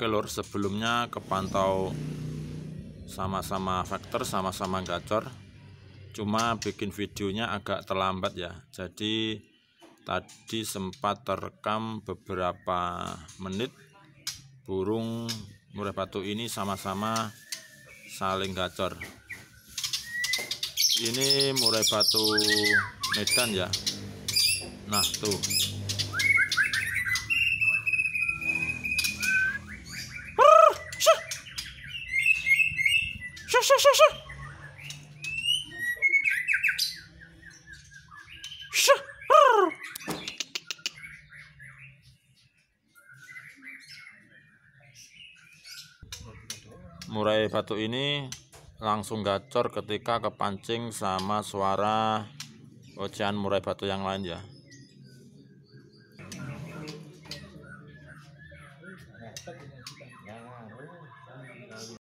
oke sebelumnya sebelumnya kepantau sama-sama faktor sama-sama gacor cuma bikin videonya agak terlambat ya jadi tadi sempat terekam beberapa menit burung murai batu ini sama-sama saling gacor ini murai batu medan ya nah tuh shh, shh, shh, shh. Murai batu ini langsung gacor ketika kepancing sama suara ocehan murai batu yang lain ya.